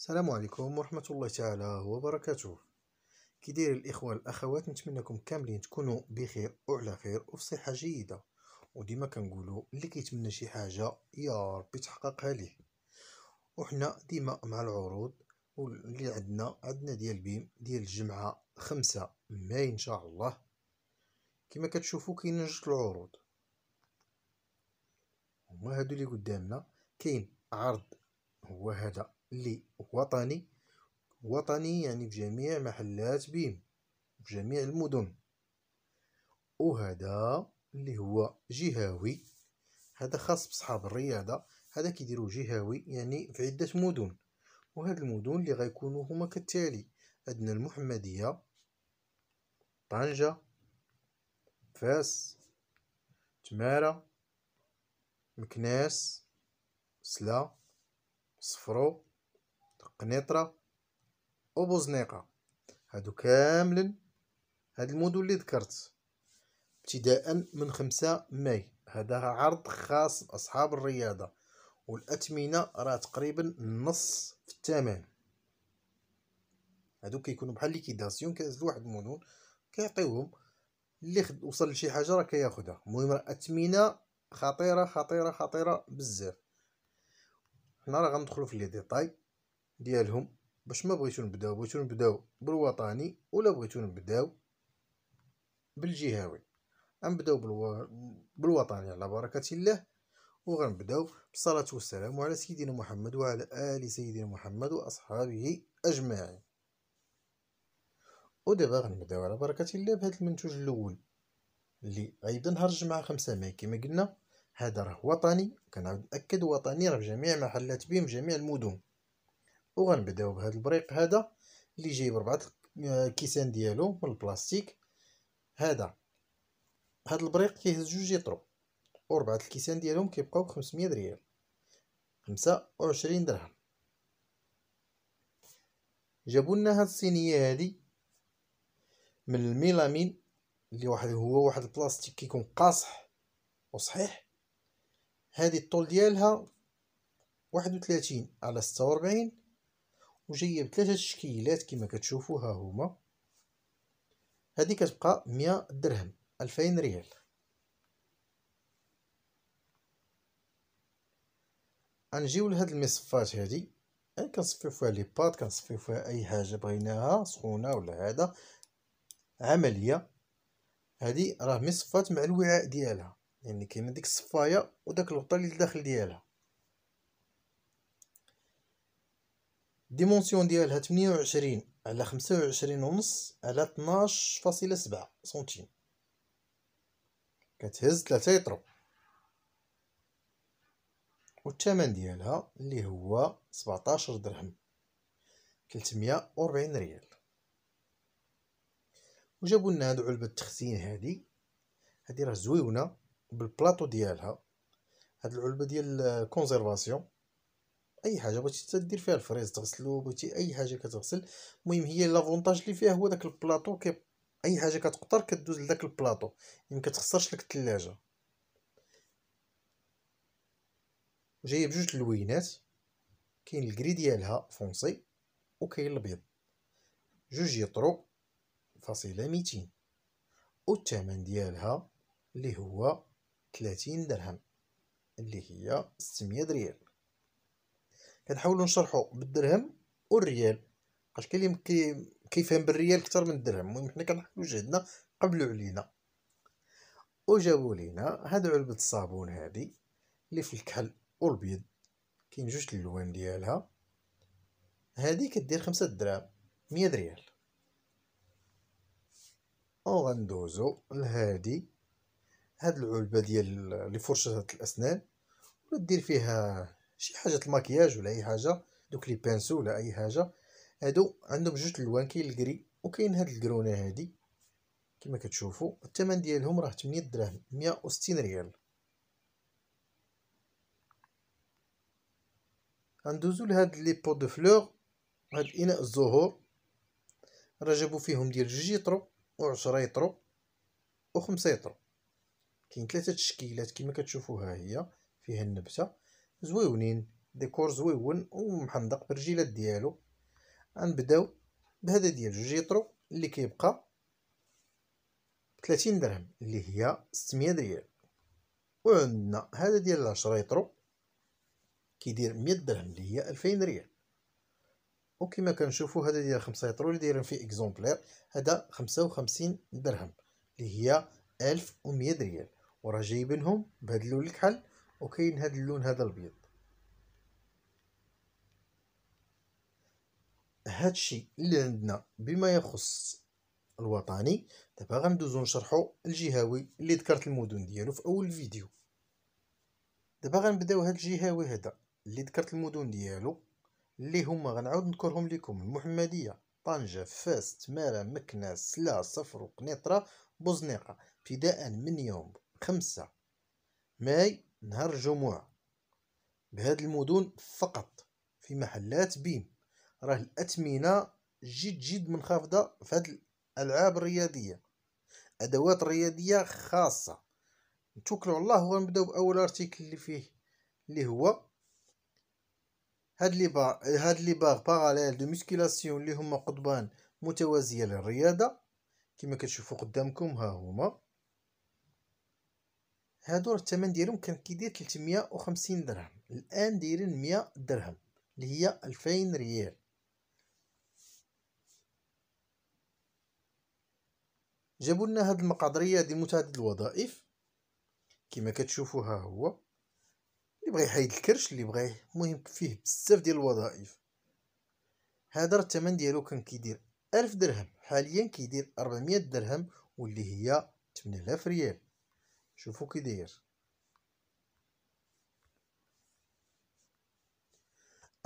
السلام عليكم ورحمة الله تعالى وبركاته كدير الإخوة الأخوات نتمنىكم كاملين تكونوا بخير وعلى خير وفي صحة جيدة وديما كنقولوا اللي كيتمنى شي حاجة يا ربي تحققها ليه وحنا ديما مع العروض واللي عندنا عندنا ديال بيم ديال الجمعة خمسة ماي إن شاء الله كما كتشوفوا كاينين جوج العروض هما هادو اللي قدامنا كاين عرض هو هذا اللي وطني وطني يعني في جميع محلات بيم في جميع المدن وهذا اللي هو جهوي هذا خاص بصحاب الرياضه هذا كيديروا جهوي يعني في عده مدن وهذه المدن اللي غيكونوا هما كالتالي عندنا المحمديه طنجه فاس تماره مكناس سلا صفرو قنيطرة وبوزنيقة هادو كاملا هاد المدن اللي ذكرت ابتداء من خمسة ماي هذا عرض خاص لأصحاب الرياضة والأثمنة راه تقريبا نص في الثمن هادو كيكونوا بحال ليكيداسيون كينزلوا واحد المدن كيعطيوهم اللي وصل لشي حاجه راه كياخدها المهم راه أثمنة خطيره خطيره خطيره بزاف حنا راه غندخلو في لي ديطاي ديالهم باش ما بغيتو نبداو بغيتو نبداو بالوطني ولا بغيتو نبداو بالجهوي غنبداو بالو... بالوطني على بركه الله وغنبداو بالصلاه والسلام على سيدنا محمد وعلى ال سيدنا محمد واصحابه اجمعين ودابا غنبداو على بركه الله بهذا المنتوج الاول اللي غيبدا نهار الجمعه خمسة ماي كما قلنا هذا راه وطني كنعاود نأكد وطني راه في جميع محلات بهم جميع المدن وغنبداو بهذا البريق هذا اللي جايب ربعة كيسان ديالو من البلاستيك هذا هذا البريق فيه جوج يطرو وربعة الكيسان ديالهم كيبقاو بخمسمية ريال خمسة وعشرين درهم جابوا لنا هاد الصينيه هادي من الميلامين اللي واحد هو واحد البلاستيك كيكون قاصح وصحيح هذه الطول ديالها واحد وثلاثين على ستة وأربعين وجايه بثلاثه تشكيلات كما كتشوفو ها هما هذه كتبقى مية درهم ألفين ريال غنجيو لهاد المصفات هادي يعني كنصفيو فيها لي بات كنصفيو فيها اي حاجه بغيناها سخونه ولا هذا عمليه هادي راه مصفات مع الوعاء ديالها يعني كاينه ديك الصفايه وداك الغطاء اللي الداخل ديالها ديمونسيون ديالها 28 على 25 ونص على 12.7 سنتيم كتهز 3 يطرو والثمن ديالها اللي هو 17 درهم 340 ريال وجابوا لنا هاد علبه التخزين هادي هادي راه زويونه بالبلاطو ديالها هاد العلبه ديال كونزيرفاسيون اي حاجه بغيتي تدير فيها الفريز تغسلو بغيتي اي حاجه كتغسل المهم هي لافونتاج اللي فيها هو داك البلاطو كي اي حاجه كتقطر كدوز لداك البلاطو يعني كتخسرش لك الثلاجه جايه بجوج اللوينات كاين الكري ديالها فونسي وكاين الابيض جوج يطرو فاصله ميتين والثمن ديالها اللي هو 30 درهم اللي هي 600 ريال كنحاولوا نشرحوا بالدرهم والريال حيت كاين اللي كيفهم بالريال اكثر من الدرهم المهم حنا كنحاولوا جهدنا قبلوا علينا وجابوا لينا هاد علبه الصابون هادي اللي في الكحل والبيض كاين جوج اللوان ديالها هادي كدير خمسة دراهم مية ريال وغندوزو لهادي هاد العلبه ديال لفرشة الاسنان ولا دير فيها شي حاجه الماكياج ولا اي حاجه دوك لي بانسو ولا اي حاجه هادو عندهم جوج الوان كاين الكري وكاين هاد الكرونه هادي كما كتشوفوا الثمن ديالهم راه تمنية دراهم مية وستين ريال غندوزو لهاد لي بو دو فلوغ هاد اناء الزهور راه جابو فيهم ديال جوج يطرو و 10 يطرو و يطرو كاين ثلاثه تشكيلات كما كتشوفوا ها هي فيها النبته زويونين ديكور زويون ومحندق برجيلات ديالو غنبداو بهذا ديال جوج يطرو اللي كيبقى 30 درهم اللي هي 600 ريال وعندنا هذا ديال 10 يطرو كيدير 100 درهم اللي هي 2000 ريال وكما كنشوفوا هذا ديال 5 يطرو اللي دايرين فيه اكزومبلير هذا 55 درهم اللي هي 1100 ريال وراه جايبينهم بهاد الكحل وكاين هاد اللون هذا الابيض هادشي اللي عندنا بما يخص الوطني دابا غندوزو نشرحو الجهوي اللي ذكرت المدن ديالو في اول فيديو دابا غنبداو هاد الجهوي هذا اللي ذكرت المدن ديالو اللي هما غنعاود نذكرهم لكم المحمديه طنجه فاس تمارا مكناس سلا صفر وقنيطره بوزنيقه ابتداء من يوم خمسة ماي نهار الجمعة بهاد المدن فقط في محلات بيم راه الأثمنة جد جد منخفضة في هاد الألعاب الرياضية أدوات رياضية خاصة نتوكلوا على الله ونبداو بأول ارتيكل اللي فيه اللي هو هاد لي با هاد لي باغ باراليل دو موسكيلاسيون اللي هما قضبان متوازية للرياضة كما كتشوفوا قدامكم ها هما هادو راه الثمن ديالهم كان كيدير 350 درهم الان دايرين 100 درهم اللي هي 2000 ريال جابوا لنا هاد المقادريه ديال متعدد الوظائف كما كتشوفوا ها هو اللي بغى يحيد الكرش اللي بغى المهم فيه بزاف ديال الوظائف هذا راه الثمن ديالو كان كيدير 1000 درهم حاليا كيدير 400 درهم واللي هي 8000 ريال شوفوا كي داير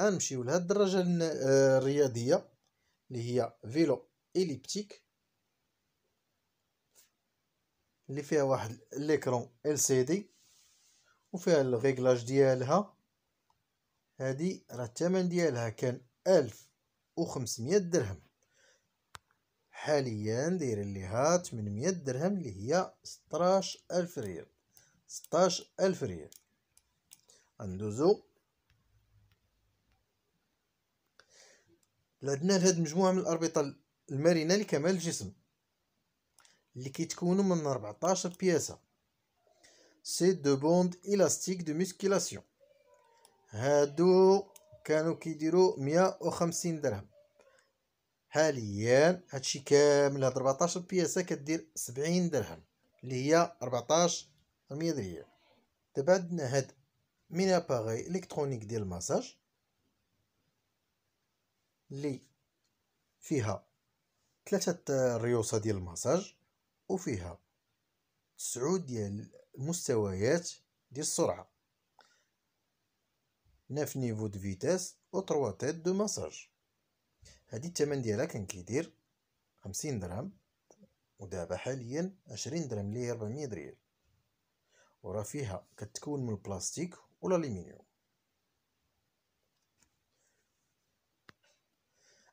غنمشيو لهاد الدراجه الرياضيه اللي هي فيلو اليبتيك اللي فيها واحد ليكرون ال سي دي وفيها الريغلاج ديالها هادي راه الثمن ديالها كان ألف درهم حاليا داير ليها 800 درهم اللي هي 16000 ريال 16000 ريال ندوزو لعندنا لهاد المجموعه من الاربطه المرنه لكمال الجسم اللي كيتكونوا من 14 بياسه سي دو بوند الاستيك دو موسكيلاسيون هادو كانوا كيديروا 150 درهم حاليا هادشي كامل هاد 14 بياسه كدير 70 درهم اللي هي 14 100 ريال دابا عندنا هاد من اباغي الكترونيك ديال الماساج اللي فيها ثلاثة ريوسة ديال الماساج وفيها تسعود ديال المستويات ديال السرعة 9 نيفو دو فيتاس و 3 تيت دو ماساج هادي الثمن ديالها كان كيدير خمسين درهم ودابا حاليا عشرين درهم لي هي ربعمية ريال وراه فيها كتكون من البلاستيك والالومنيوم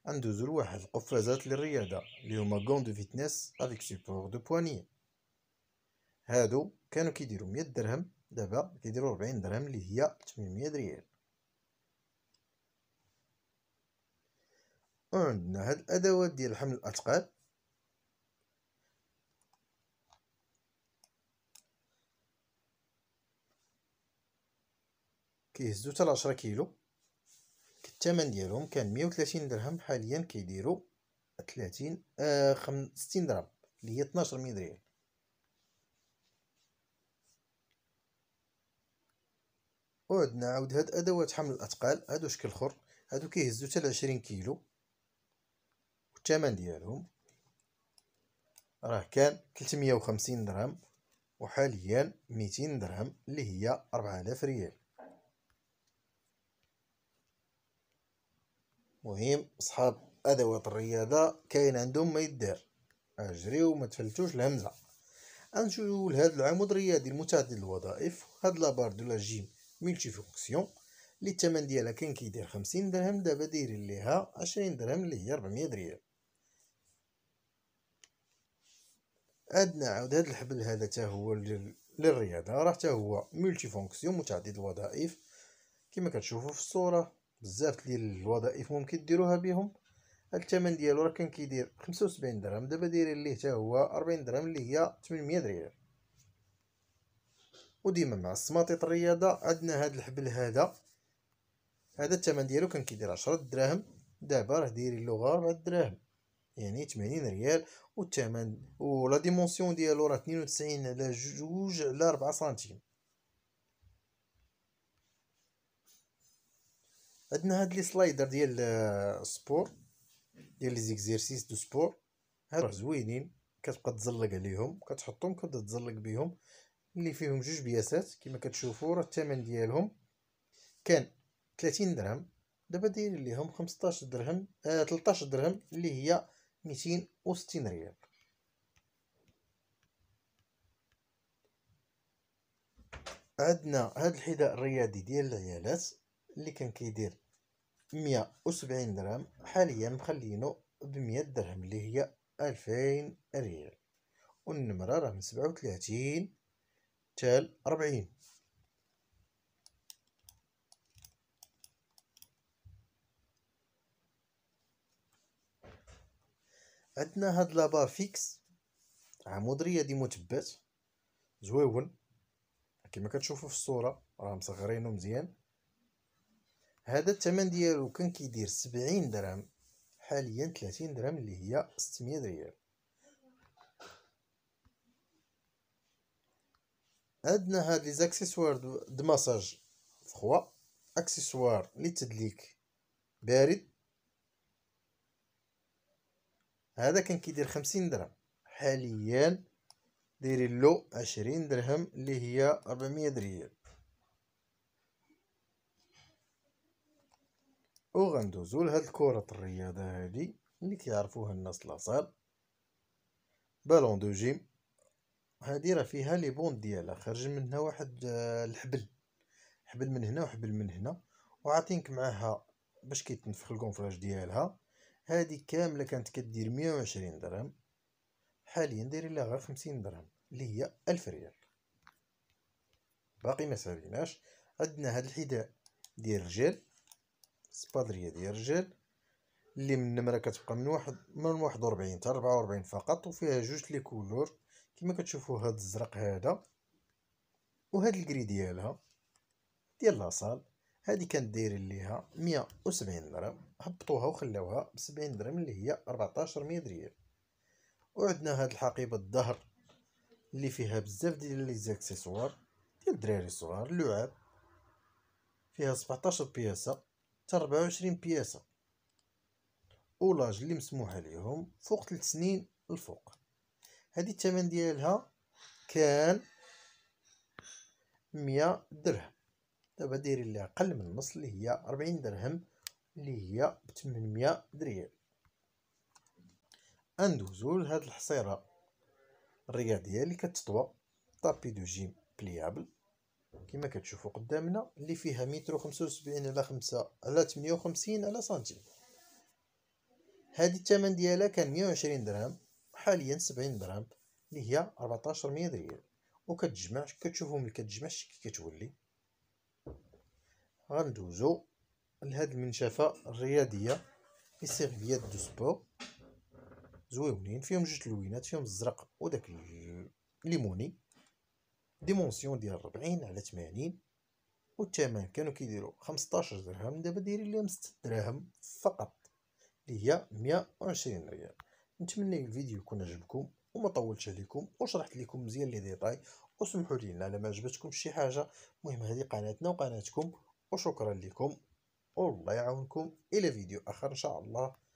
غندوزو لواحد القفازات للرياضه لي هما كون دو فيتنس افيك سيبور دو بواني هادو كانوا كيديرو 100 درهم دابا كيديرو 40 درهم اللي هي 800 ريال وعندنا هاد الادوات ديال حمل الاثقال كيهزو حتى 10 كيلو الثمن ديالهم كان 130 درهم حاليا كيديروا 30 آه 60 درهم اللي هي 12 مليون ريال وعندنا عاود هاد ادوات حمل الاثقال هادو شكل اخر هادو كيهزو حتى 20 كيلو الثمن ديالهم راه كان 350 درهم وحاليا 200 درهم اللي هي 4000 ريال مهم اصحاب ادوات الرياضه كاين عندهم ما يدار اجري وما تفلتوش الهمزه غنشوفوا لهذا العمود الرياضي المتعدد الوظائف هذا لابار دو لا جيم ملتي فونكسيون اللي الثمن ديالها كان كيدير 50 درهم دابا دايرين ليها 20 درهم اللي هي 400 ريال عندنا عاود هذا الحبل هذا تا هو للرياضه راه تا هو ملتي فونكسيون متعدد الوظائف كما كتشوفوا في الصوره بزاف ديال الوظائف ممكن ديروها بهم الثمن ديالو راه كان كيدير 75 درهم دابا دايرين ليه حتى هو 40 درهم اللي هي 800 درهم وديما مع السماطيط الرياضه عندنا هذا الحبل هذا هذا الثمن ديالو كان كيدير 10 دراهم دابا راه دايرين له غير 4 دراهم يعني 80 ريال والثمن ولا ديمونسيون ديالو راه 92 على 2 على 4 سنتيم عندنا هاد لي سلايدر ديال السبور آه، ديال لي زيكزيرسيس دو سبور هاد زوينين كتبقى تزلق عليهم كتحطهم كتبدا تزلق بهم اللي فيهم جوج بياسات كما كتشوفوا راه الثمن ديالهم كان 30 درهم دابا داير ليهم 15 درهم آه 13 درهم اللي هي ميتين وستين ريال عندنا هاد الحذاء الرياضي ديال العيالات اللي كان كيدير مية وسبعين درهم حاليا مخلينو بمية درهم اللي هي ألفين ريال والنمرة راه من سبعة وتلاتين تال ربعين عندنا هاد لابار فيكس عمودريه دي متبات زويون كما كتشوفوا في الصوره راه مصغرينو مزيان هذا الثمن ديالو كان كيدير سبعين درهم حاليا تلاتين درهم اللي هي ستمية ريال عندنا هاد لي زاكسيسوار د مساج فخوا اكسسوار لتدليك بارد هذا كان كيدير خمسين درهم حاليا ديري له عشرين درهم اللي هي ربعمية ريال وغندوزو لهاد الكرة الرياضة هادي اللي كيعرفوها الناس لاصال بالون دو جيم هادي راه فيها لي بون ديالها خرج منها واحد آه، الحبل حبل من هنا وحبل من هنا وعاطينك معاها باش كيتنفخ القنفلاج ديالها هذه كامله كانت كدير مية وعشرين درهم حاليا دايرين لها غير خمسين درهم اللي هي ألف ريال باقي ما ساليناش عندنا هاد الحذاء ديال الرجال سبادريه ديال الرجال اللي من النمره كتبقى من واحد من واحد وربعين حتى ربعة وربعين فقط وفيها جوج لي كولور كما كتشوفوا هاد الزرق هذا وهاد الكري ديالها ديال لاصال هذه كانت داير ليها مية وسبعين درهم هبطوها وخلاوها بسبعين درهم اللي هي ربعتاشر مية ريال وعندنا هاد الحقيبة الظهر اللي فيها بزاف ديال لي زاكسيسوار ديال الدراري الصغار اللعاب فيها سبعتاشر بياسة حتى ربعة وعشرين بياسة اولاج اللي مسموح عليهم فوق تلت سنين الفوق هذه الثمن ديالها كان مية درهم دابا دايرين ليها أقل من النص اللي هي 40 درهم اللي هي بتمنمية درهم اندوزو لهاد الحصيرة الرياضية اللي كتطوى طابي دو جيم بليابل كما كتشوفوا قدامنا اللي فيها متر 75 وسبعين على خمسة على 58 وخمسين على سنتيم هادي الثمن ديالها كان مية وعشرين درهم حاليا سبعين درهم اللي هي 1400 مية درهم وكتجمع كتشوفوا ملي كتجمع الشكل كي كتولي غندوزو لهاد المنشفة الرياضية لي سيرفيات دو سبور زويونين فيهم جوج لوينات فيهم الزرق وداك الليموني ديمونسيون ديال 40 على 80 والثمن كانوا كيديروا 15 درهم دابا دايرين لهم 6 دراهم فقط اللي هي 120 ريال نتمنى الفيديو يكون عجبكم وما طولتش عليكم وشرحت لكم مزيان لي ديطاي وسمحوا لينا على ما شي حاجه المهم هذه قناتنا وقناتكم وشكرا لكم والله يعاونكم إلى فيديو آخر إن شاء الله